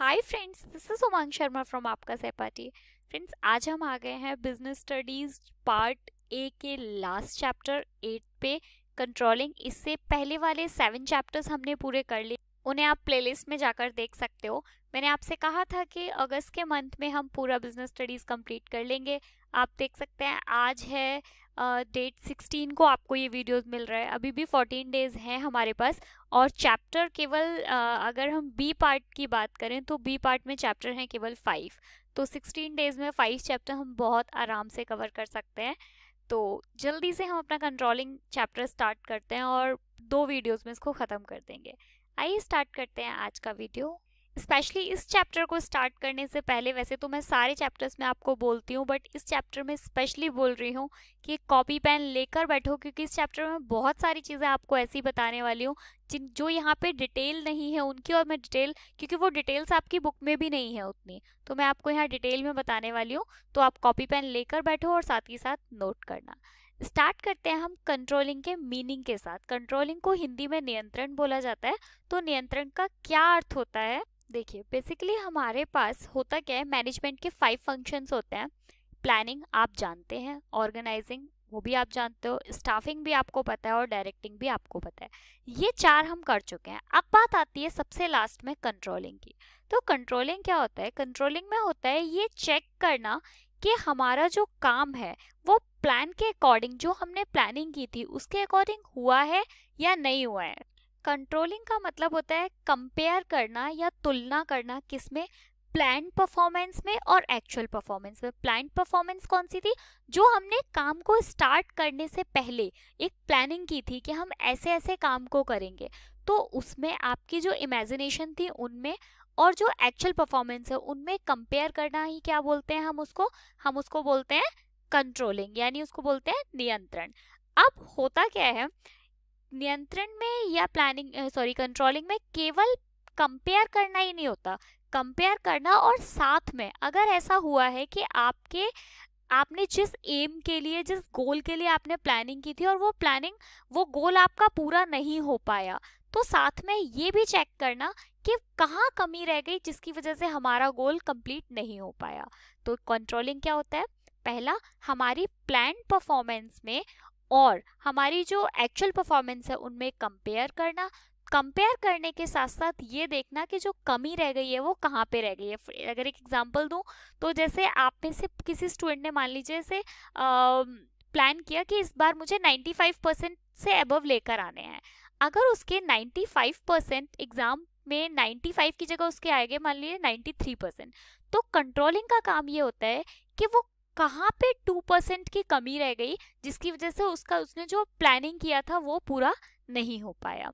hi friends this is Umang Sharma from आपका सहपाठी friends आज हम आ गए हैं बिजनेस स्टडीज़ पार्ट ए के लास्ट चैप्टर एट पे कंट्रोलिंग इससे पहले वाले सेवन चैप्टर्स हमने पूरे कर लिए उन्हें आप प्लेलिस्ट में जाकर देख सकते हो मैंने आपसे कहा था कि अगस्त के मंथ में हम पूरा बिजनेस स्टडीज़ कंप्लीट कर लेंगे आप देख सकते हैं आज है डेट uh, सिक्सटीन को आपको ये वीडियोस मिल रहा है अभी भी फोर्टीन डेज हैं हमारे पास और चैप्टर केवल uh, अगर हम बी पार्ट की बात करें तो बी पार्ट में चैप्टर हैं केवल फाइव तो सिक्सटीन डेज में फाइव चैप्टर हम बहुत आराम से कवर कर सकते हैं तो जल्दी से हम अपना कंट्रोलिंग चैप्टर स्टार्ट करते हैं और दो वीडियोज़ में इसको ख़त्म कर देंगे आइए स्टार्ट करते हैं आज का वीडियो स्पेशली इस चैप्टर को स्टार्ट करने से पहले वैसे तो मैं सारे चैप्टर्स में आपको बोलती हूँ बट इस चैप्टर में स्पेशली बोल रही हूँ कि कॉपी पेन लेकर बैठो क्योंकि इस चैप्टर में बहुत सारी चीज़ें आपको ऐसी बताने वाली हूँ जिन जो यहाँ पे डिटेल नहीं है उनकी और मैं डिटेल क्योंकि वो डिटेल्स आपकी बुक में भी नहीं है उतनी तो मैं आपको यहाँ डिटेल में बताने वाली हूँ तो आप कॉपी पेन लेकर बैठो और साथ ही साथ नोट करना स्टार्ट करते हैं हम कंट्रोलिंग के मीनिंग के साथ कंट्रोलिंग को हिंदी में नियंत्रण बोला जाता है तो नियंत्रण का क्या अर्थ होता है देखिए बेसिकली हमारे पास होता क्या है मैनेजमेंट के फाइव फंक्शंस होते हैं प्लानिंग आप जानते हैं ऑर्गेनाइजिंग वो भी आप जानते हो स्टाफिंग भी आपको पता है और डायरेक्टिंग भी आपको पता है ये चार हम कर चुके हैं अब बात आती है सबसे लास्ट में कंट्रोलिंग की तो कंट्रोलिंग क्या होता है कंट्रोलिंग में होता है ये चेक करना कि हमारा जो काम है वो प्लान के अकॉर्डिंग जो हमने प्लानिंग की थी उसके अकॉर्डिंग हुआ है या नहीं हुआ है कंट्रोलिंग का मतलब होता है कंपेयर करना या तुलना करना किस में प्लान परफॉर्मेंस में और एक्चुअल परफॉर्मेंस में प्लान परफॉर्मेंस कौन सी थी जो हमने काम को स्टार्ट करने से पहले एक प्लानिंग की थी कि हम ऐसे ऐसे काम को करेंगे तो उसमें आपकी जो इमेजिनेशन थी उनमें और जो एक्चुअल परफॉर्मेंस है उनमें कंपेयर करना ही क्या बोलते हैं हम उसको हम उसको बोलते हैं कंट्रोलिंग यानी उसको बोलते हैं नियंत्रण अब होता क्या है नियंत्रण में या प्लानिंग सॉरी कंट्रोलिंग में केवल कंपेयर करना ही नहीं होता कंपेयर करना और साथ में अगर ऐसा हुआ है कि आपके आपने जिस एम के लिए जिस गोल के लिए आपने प्लानिंग की थी और वो प्लानिंग वो गोल आपका पूरा नहीं हो पाया तो साथ में ये भी चेक करना कि कहाँ कमी रह गई जिसकी वजह से हमारा गोल कंप्लीट नहीं हो पाया तो कंट्रोलिंग क्या होता है पहला हमारी प्लान परफॉर्मेंस में और हमारी जो एक्चुअल परफॉर्मेंस है उनमें कंपेयर करना कंपेयर करने के साथ साथ ये देखना कि जो कमी रह गई है वो कहाँ पे रह गई है अगर एक एग्जांपल दूँ तो जैसे आप में से किसी स्टूडेंट ने मान लीजिए जैसे प्लान किया कि इस बार मुझे 95 परसेंट से अबव लेकर आने हैं अगर उसके 95 परसेंट एग्ज़ाम में 95 की जगह उसके आएंगे मान लीजिए 93 परसेंट तो कंट्रोलिंग का काम ये होता है कि वो कहाँ पे टू परसेंट की कमी रह गई जिसकी वजह से उसका उसने जो प्लानिंग किया था वो पूरा नहीं हो पाया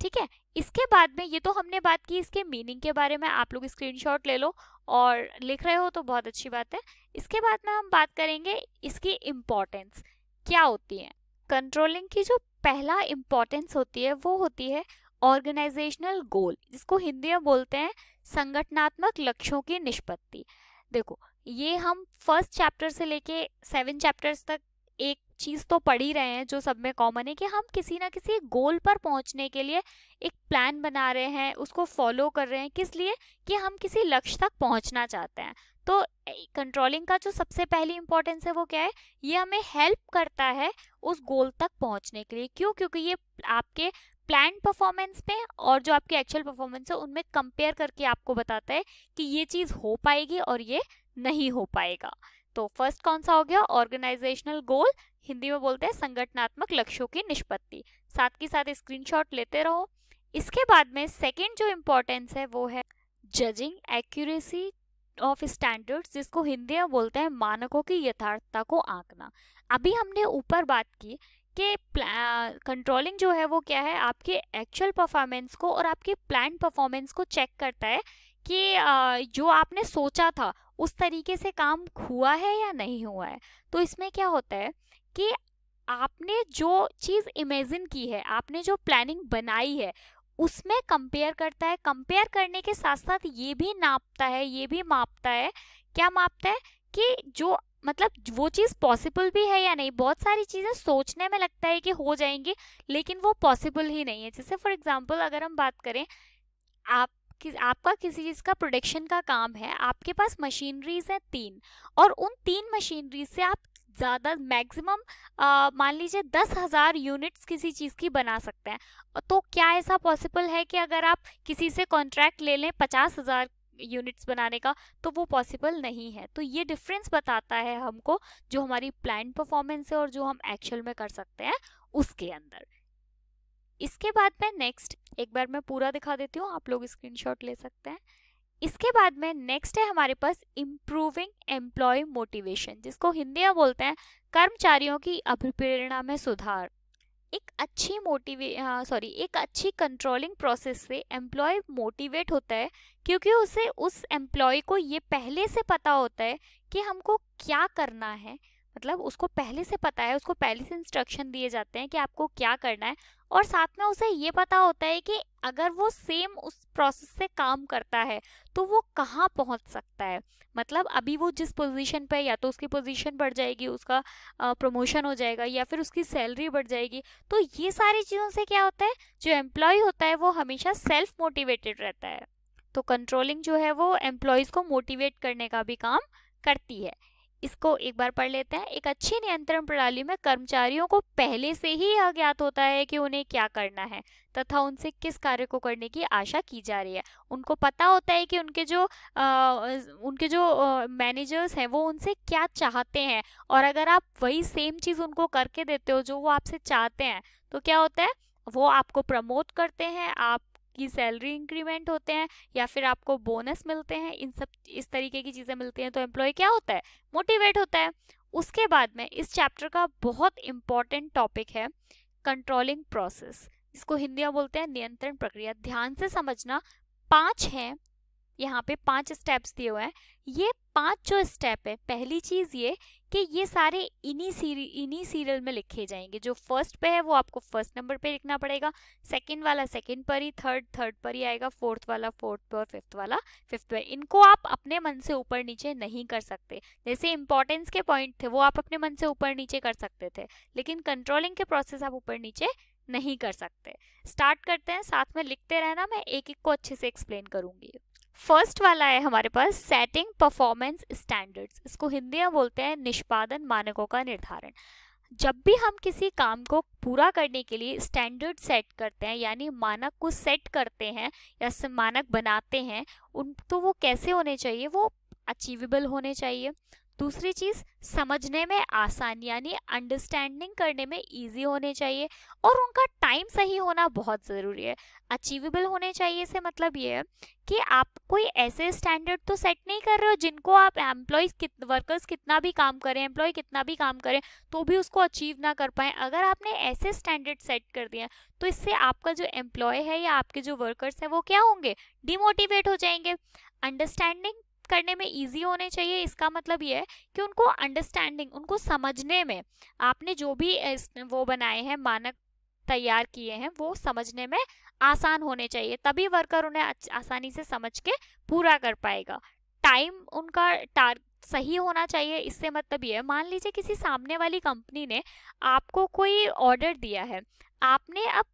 ठीक है इसके बाद में ये तो हमने बात की इसके मीनिंग के बारे में आप लोग स्क्रीनशॉट ले लो और लिख रहे हो तो बहुत अच्छी बात है इसके बाद में हम बात करेंगे इसकी इम्पोर्टेंस क्या होती है कंट्रोलिंग की जो पहला इम्पोर्टेंस होती है वो होती है ऑर्गेनाइजेशनल गोल जिसको हिंदी में बोलते हैं संगठनात्मक लक्ष्यों की निष्पत्ति देखो ये हम फर्स्ट चैप्टर से लेके सेवन चैप्टर्स तक एक चीज़ तो पढ़ ही रहे हैं जो सब में कॉमन है कि हम किसी ना किसी गोल पर पहुंचने के लिए एक प्लान बना रहे हैं उसको फॉलो कर रहे हैं किस लिए कि हम किसी लक्ष्य तक पहुंचना चाहते हैं तो कंट्रोलिंग का जो सबसे पहली इंपॉर्टेंस है वो क्या है ये हमें हेल्प करता है उस गोल तक पहुंचने के लिए क्यों क्योंकि ये आपके प्लान परफॉर्मेंस में और जो आपके एक्चुअल परफॉर्मेंस है उनमें कंपेयर करके आपको बताता है कि ये चीज़ हो पाएगी और ये नहीं हो पाएगा तो फर्स्ट कौन सा हो गया ऑर्गेनाइजेशनल गोल हिंदी में बोलते हैं संगठनात्मक लक्ष्यों की निष्पत्ति साथ के साथ स्क्रीनशॉट लेते रहो इसके बाद में सेकेंड जो इम्पोर्टेंस है वो है जजिंग एक्यूरेसी ऑफ स्टैंडर्ड्स जिसको हिंदी में बोलते हैं मानकों की यथार्थता को आंकना अभी हमने ऊपर बात की कि कंट्रोलिंग जो है वो क्या है आपके एक्चुअल परफॉर्मेंस को और आपके प्लान परफॉर्मेंस को चेक करता है कि जो आपने सोचा था उस तरीके से काम हुआ है या नहीं हुआ है तो इसमें क्या होता है कि आपने जो चीज़ इमेजिन की है आपने जो प्लानिंग बनाई है उसमें कंपेयर करता है कंपेयर करने के साथ साथ ये भी नापता है ये भी मापता है क्या मापता है कि जो मतलब वो चीज़ पॉसिबल भी है या नहीं बहुत सारी चीज़ें सोचने में लगता है कि हो जाएंगी लेकिन वो पॉसिबल ही नहीं है जैसे फॉर एग्जांपल अगर हम बात करें आप कि आपका किसी चीज़ का प्रोडक्शन का काम है आपके पास मशीनरीज हैं तीन और उन तीन मशीनरीज से आप ज़्यादा मैक्सिमम मान लीजिए दस हज़ार यूनिट्स किसी चीज़ की बना सकते हैं तो क्या ऐसा पॉसिबल है कि अगर आप किसी से कॉन्ट्रैक्ट ले लें पचास हज़ार यूनिट्स बनाने का तो वो पॉसिबल नहीं है तो ये डिफरेंस बताता है हमको जो हमारी प्लान परफॉर्मेंस है और जो हम एक्चुअल में कर सकते हैं उसके अंदर इसके बाद मैं नेक्स्ट एक बार मैं पूरा दिखा देती हूँ आप लोग स्क्रीनशॉट ले सकते हैं इसके बाद में नेक्स्ट है हमारे पास इम्प्रूविंग एम्प्लॉय मोटिवेशन जिसको हिंदी में बोलते हैं कर्मचारियों की अभिप्रेरणा में सुधार एक अच्छी मोटिवे सॉरी एक अच्छी कंट्रोलिंग प्रोसेस से एम्प्लॉय मोटिवेट होता है क्योंकि उसे उस एम्प्लॉय को ये पहले से पता होता है कि हमको क्या करना है मतलब उसको पहले से पता है उसको पहले से इंस्ट्रक्शन दिए जाते हैं कि आपको क्या करना है और साथ में उसे ये पता होता है कि अगर वो सेम उस प्रोसेस से काम करता है तो वो कहाँ पहुँच सकता है मतलब अभी वो जिस पोजीशन पे या तो उसकी पोजीशन बढ़ जाएगी उसका प्रमोशन हो जाएगा या फिर उसकी सैलरी बढ़ जाएगी तो ये सारी चीज़ों से क्या होता है जो एम्प्लॉय होता है वो हमेशा सेल्फ मोटिवेटेड रहता है तो कंट्रोलिंग जो है वो एम्प्लॉयज़ को मोटिवेट करने का भी काम करती है इसको एक बार पढ़ लेते हैं एक अच्छी नियंत्रण प्रणाली में कर्मचारियों को पहले से ही यह ज्ञात होता है कि उन्हें क्या करना है तथा उनसे किस कार्य को करने की आशा की जा रही है उनको पता होता है कि उनके जो आ, उनके जो मैनेजर्स हैं वो उनसे क्या चाहते हैं और अगर आप वही सेम चीज़ उनको करके देते हो जो वो आपसे चाहते हैं तो क्या होता है वो आपको प्रमोट करते हैं आप आपकी सैलरी इंक्रीमेंट होते हैं या फिर आपको बोनस मिलते हैं इन सब इस तरीके की चीज़ें मिलती हैं तो एम्प्लॉय क्या होता है मोटिवेट होता है उसके बाद में इस चैप्टर का बहुत इम्पॉर्टेंट टॉपिक है कंट्रोलिंग प्रोसेस इसको हिंदी में बोलते हैं नियंत्रण प्रक्रिया ध्यान से समझना पांच हैं यहाँ पे पांच स्टेप्स दिए हुए हैं ये पांच जो स्टेप है पहली चीज़ ये कि ये सारे इन्हीं सीरी इन्हीं सीरियल में लिखे जाएंगे जो फर्स्ट पे है वो आपको फर्स्ट नंबर पे लिखना पड़ेगा सेकंड वाला सेकंड पर ही थर्ड थर्ड पर ही आएगा फोर्थ वाला फोर्थ पर फिफ्थ वाला फिफ्थ पर इनको आप अपने मन से ऊपर नीचे नहीं कर सकते जैसे इंपॉर्टेंस के पॉइंट थे वो आप अपने मन से ऊपर नीचे कर सकते थे लेकिन कंट्रोलिंग के प्रोसेस आप ऊपर नीचे नहीं कर सकते स्टार्ट करते हैं साथ में लिखते रहना मैं एक एक को अच्छे से एक्सप्लेन करूँगी फर्स्ट वाला है हमारे पास सेटिंग परफॉर्मेंस स्टैंडर्ड्स इसको हिंदी में बोलते हैं निष्पादन मानकों का निर्धारण जब भी हम किसी काम को पूरा करने के लिए स्टैंडर्ड सेट करते हैं यानी मानक को सेट करते हैं या मानक बनाते हैं उन तो वो कैसे होने चाहिए वो अचीवेबल होने चाहिए दूसरी चीज़ समझने में आसान यानी अंडरस्टैंडिंग करने में इजी होने चाहिए और उनका टाइम सही होना बहुत ज़रूरी है अचीवेबल होने चाहिए से मतलब ये है कि आप कोई ऐसे स्टैंडर्ड तो सेट नहीं कर रहे हो जिनको आप एम्प्लॉयज़ कित वर्कर्स कितना भी काम करें एम्प्लॉय कितना भी काम करें तो भी उसको अचीव ना कर पाएँ अगर आपने ऐसे स्टैंडर्ड सेट कर दिए तो इससे आपका जो एम्प्लॉय है या आपके जो वर्कर्स हैं वो क्या होंगे डिमोटिवेट हो जाएंगे अंडरस्टैंडिंग करने में ईजी होने चाहिए इसका मतलब ये है कि उनको अंडरस्टैंडिंग उनको समझने में आपने जो भी वो बनाए हैं मानक तैयार किए हैं वो समझने में आसान होने चाहिए तभी वर्कर उन्हें आसानी से समझ के पूरा कर पाएगा टाइम उनका टार सही होना चाहिए इससे मतलब ये मान लीजिए किसी सामने वाली कंपनी ने आपको कोई ऑर्डर दिया है आपने अब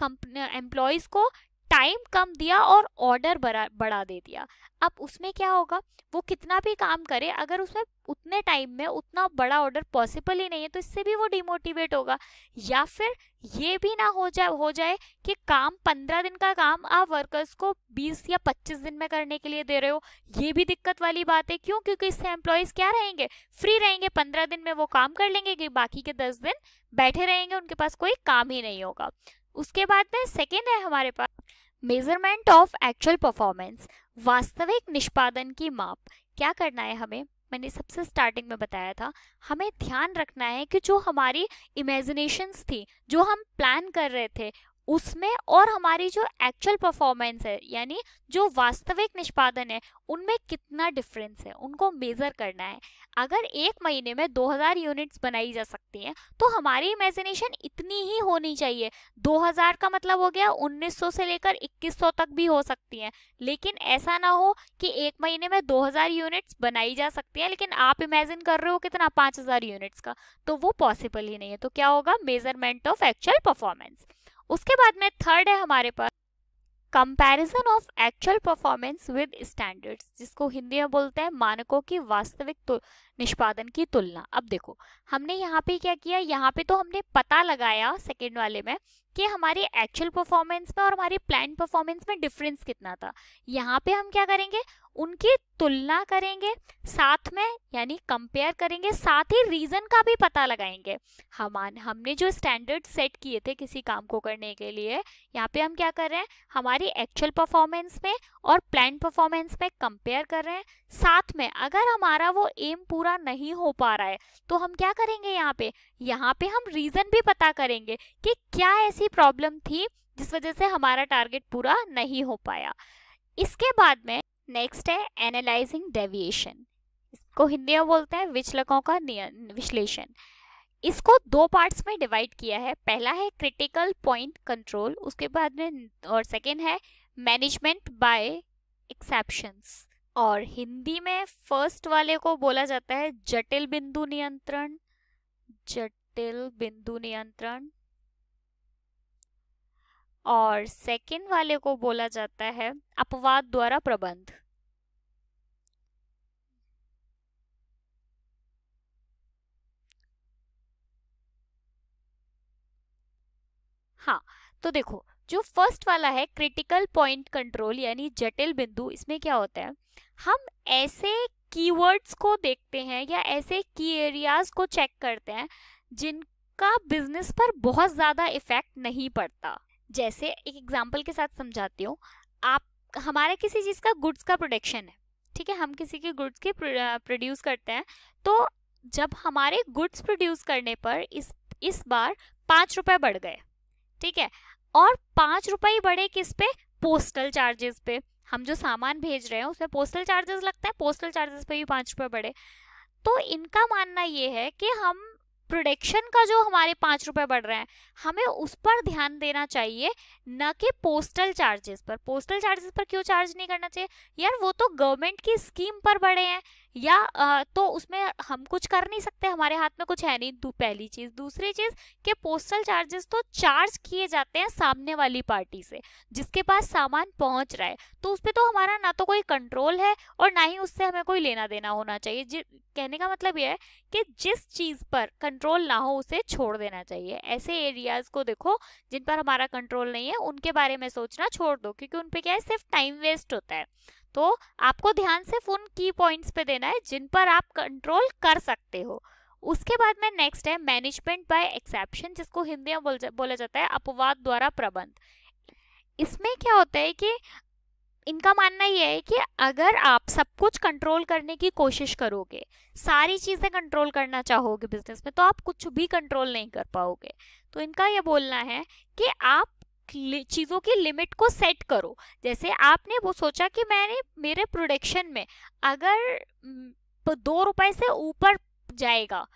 कंपनी एम्प्लॉयज़ को टाइम कम दिया और ऑर्डर बढ़ा दे दिया अब उसमें क्या होगा वो कितना भी काम करे अगर उसमें उतने टाइम में उतना बड़ा ऑर्डर पॉसिबल ही नहीं है तो इससे भी वो डिमोटिवेट होगा या फिर ये भी ना हो जाए हो जाए कि काम पंद्रह दिन का काम आप वर्कर्स को बीस या पच्चीस दिन में करने के लिए दे रहे हो ये भी दिक्कत वाली बात है क्यों क्योंकि इससे एम्प्लॉयज़ क्या रहेंगे फ्री रहेंगे पंद्रह दिन में वो काम कर लेंगे कि बाकी के दस दिन बैठे रहेंगे उनके पास कोई काम ही नहीं होगा उसके बाद में सेकेंड है हमारे पास मेजरमेंट ऑफ एक्चुअल परफॉर्मेंस वास्तविक निष्पादन की माप क्या करना है हमें मैंने सबसे स्टार्टिंग में बताया था हमें ध्यान रखना है कि जो हमारी इमेजिनेशंस थी जो हम प्लान कर रहे थे उसमें और हमारी जो एक्चुअल परफॉर्मेंस है यानी जो वास्तविक निष्पादन है उनमें कितना डिफरेंस है उनको मेज़र करना है अगर एक महीने में 2000 यूनिट्स बनाई जा सकती हैं तो हमारी इमेजिनेशन इतनी ही होनी चाहिए 2000 का मतलब हो गया 1900 से लेकर 2100 तक भी हो सकती हैं लेकिन ऐसा ना हो कि एक महीने में 2000 यूनिट्स बनाई जा सकती हैं लेकिन आप इमेजिन कर रहे हो कितना 5000 यूनिट्स का तो वो पॉसिबल ही नहीं है तो क्या होगा मेजरमेंट ऑफ एक्चुअल परफॉर्मेंस उसके बाद में थर्ड है हमारे पास comparison of actual performance with standards जिसको हिंदी में बोलते हैं मानकों की वास्तविक निष्पादन की तुलना अब देखो हमने यहाँ पे क्या किया यहाँ पे तो हमने पता लगाया सेकेंड वाले में कि हमारी एक्चुअल परफॉर्मेंस में और हमारी प्लान परफॉर्मेंस में डिफरेंस कितना था यहाँ पे हम क्या करेंगे उनकी तुलना करेंगे साथ में यानी कंपेयर करेंगे साथ ही रीज़न का भी पता लगाएंगे हम हमने जो स्टैंडर्ड सेट किए थे किसी काम को करने के लिए यहाँ पे हम क्या कर रहे हैं हमारी एक्चुअल परफॉर्मेंस में और प्लान परफॉर्मेंस में कंपेयर कर रहे हैं साथ में अगर हमारा वो एम पूरा पूरा नहीं हो पा रहा है तो हम क्या करेंगे यहाँ पे यहाँ पे हम रीज़न भी पता करेंगे कि क्या ऐसी प्रॉब्लम थी जिस वजह से हमारा टारगेट पूरा नहीं हो पाया इसके बाद में नेक्स्ट है एनालाइजिंग डेविएशन इसको हिंदी में बोलते हैं विचलकों का विश्लेषण इसको दो पार्ट्स में डिवाइड किया है पहला है क्रिटिकल पॉइंट कंट्रोल उसके बाद में और सेकेंड है मैनेजमेंट बाय एक्सेप्शंस और हिंदी में फर्स्ट वाले को बोला जाता है जटिल बिंदु नियंत्रण जटिल बिंदु नियंत्रण और सेकंड वाले को बोला जाता है अपवाद द्वारा प्रबंध हाँ तो देखो जो फर्स्ट वाला है क्रिटिकल पॉइंट कंट्रोल यानी जटिल बिंदु इसमें क्या होता है हम ऐसे कीवर्ड्स को देखते हैं या ऐसे की एरियाज को चेक करते हैं जिनका बिजनेस पर बहुत ज़्यादा इफेक्ट नहीं पड़ता जैसे एक एग्जाम्पल के साथ समझाती हूँ आप हमारे किसी चीज़ का गुड्स का प्रोडक्शन है ठीक है हम किसी के गुड्स के प्रोड्यूस करते हैं तो जब हमारे गुड्स प्रोड्यूस करने पर इस इस बार पाँच रुपये बढ़ गए ठीक है और रुपए ही बढ़े किस पे पोस्टल चार्जेस पे हम जो सामान भेज रहे हैं उसमें पोस्टल चार्जेस लगता है पोस्टल चार्जेस पे भी पांच रुपए बढ़े तो इनका मानना ये है कि हम प्रोडक्शन का जो हमारे पाँच रुपये बढ़ रहे हैं हमें उस पर ध्यान देना चाहिए न कि पोस्टल चार्जेस पर पोस्टल चार्जेस पर क्यों चार्ज नहीं करना चाहिए यार वो तो गवर्नमेंट की स्कीम पर बढ़े हैं या आ, तो उसमें हम कुछ कर नहीं सकते हमारे हाथ में कुछ है नहीं दू, पहली चीज़ दूसरी चीज़ कि पोस्टल चार्जेस तो चार्ज किए जाते हैं सामने वाली पार्टी से जिसके पास सामान पहुंच रहा है तो उस पर तो हमारा ना तो कोई कंट्रोल है और ना ही उससे हमें कोई लेना देना होना चाहिए कहने का मतलब यह है कि जिस चीज़ पर कंट्रोल ना हो उसे छोड़ देना चाहिए ऐसे एरियाज को देखो जिन पर हमारा कंट्रोल नहीं है उनके बारे में सोचना छोड़ दो क्योंकि उनपे क्या है सिर्फ टाइम वेस्ट होता है तो आपको ध्यान सिर्फ उन की पॉइंट्स पे देना है जिन पर आप कंट्रोल कर सकते हो उसके बाद में नेक्स्ट है मैनेजमेंट बाय एक्सेप्शन जिसको हिंदी में बोला जाता है अपवाद द्वारा प्रबंध इसमें क्या होता है कि इनका मानना यह है कि अगर आप सब कुछ कंट्रोल करने की कोशिश करोगे सारी चीज़ें कंट्रोल करना चाहोगे बिजनेस में तो आप कुछ भी कंट्रोल नहीं कर पाओगे तो इनका यह बोलना है कि आप चीज़ों की लिमिट को सेट करो जैसे आपने वो सोचा कि मैंने मेरे प्रोडक्शन में अगर दो रुपए से ऊपर जाएगा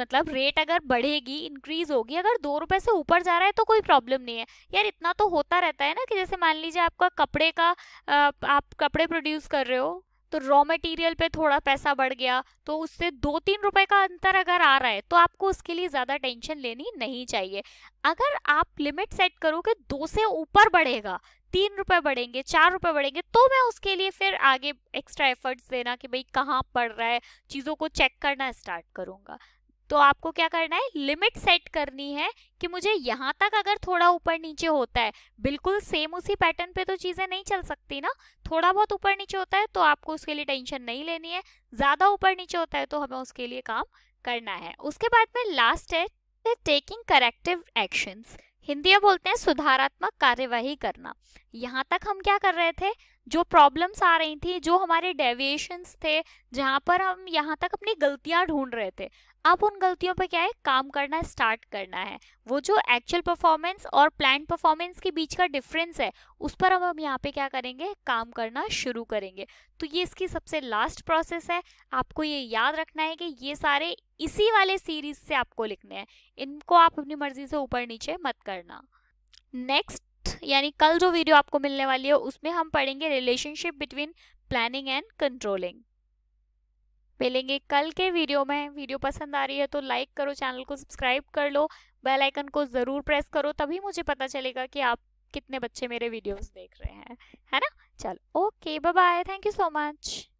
मतलब रेट अगर बढ़ेगी इंक्रीज होगी अगर दो रुपए से ऊपर जा रहा है तो कोई प्रॉब्लम नहीं है यार इतना तो होता रहता है ना कि जैसे मान लीजिए आपका कपड़े का आप कपड़े प्रोड्यूस कर रहे हो तो रॉ मटेरियल पे थोड़ा पैसा बढ़ गया तो उससे दो तीन रुपए का अंतर अगर आ रहा है तो आपको उसके लिए ज़्यादा टेंशन लेनी नहीं चाहिए अगर आप लिमिट सेट करो कि दो से ऊपर बढ़ेगा तीन रुपए बढ़ेंगे चार रुपए बढ़ेंगे तो मैं उसके लिए फिर आगे एक्स्ट्रा एफर्ट्स देना कि भाई कहाँ पड़ रहा है चीज़ों को चेक करना स्टार्ट करूँगा तो आपको क्या करना है लिमिट सेट करनी है कि मुझे यहाँ तक अगर थोड़ा ऊपर नीचे होता है बिल्कुल सेम उसी पैटर्न पे तो चीज़ें नहीं चल सकती ना थोड़ा बहुत ऊपर नीचे होता है तो आपको उसके लिए टेंशन नहीं लेनी है ज़्यादा ऊपर नीचे होता है तो हमें उसके लिए काम करना है उसके बाद में लास्ट है टेकिंग करेक्टिव एक्शंस हिंदी में बोलते हैं सुधारात्मक कार्यवाही करना यहाँ तक हम क्या कर रहे थे जो प्रॉब्लम्स आ रही थी जो हमारे डेविएशंस थे जहाँ पर हम यहाँ तक अपनी गलतियाँ ढूंढ रहे थे अब उन गलतियों पर क्या है काम करना स्टार्ट करना है वो जो एक्चुअल परफॉर्मेंस और प्लान परफॉर्मेंस के बीच का डिफरेंस है उस पर अब हम यहाँ पे क्या करेंगे काम करना शुरू करेंगे तो ये इसकी सबसे लास्ट प्रोसेस है आपको ये याद रखना है कि ये सारे इसी वाले सीरीज से आपको लिखने हैं इनको आप अपनी मर्जी से ऊपर नीचे मत करना नेक्स्ट यानी कल जो वीडियो आपको मिलने वाली है उसमें हम पढ़ेंगे relationship between planning and controlling मिलेंगे कल के वीडियो में वीडियो पसंद आ रही है तो लाइक करो चैनल को सब्सक्राइब कर लो बेल आइकन को ज़रूर प्रेस करो तभी मुझे पता चलेगा कि आप कितने बच्चे मेरे वीडियोस देख रहे हैं है ना चलो okay bye bye thank you so much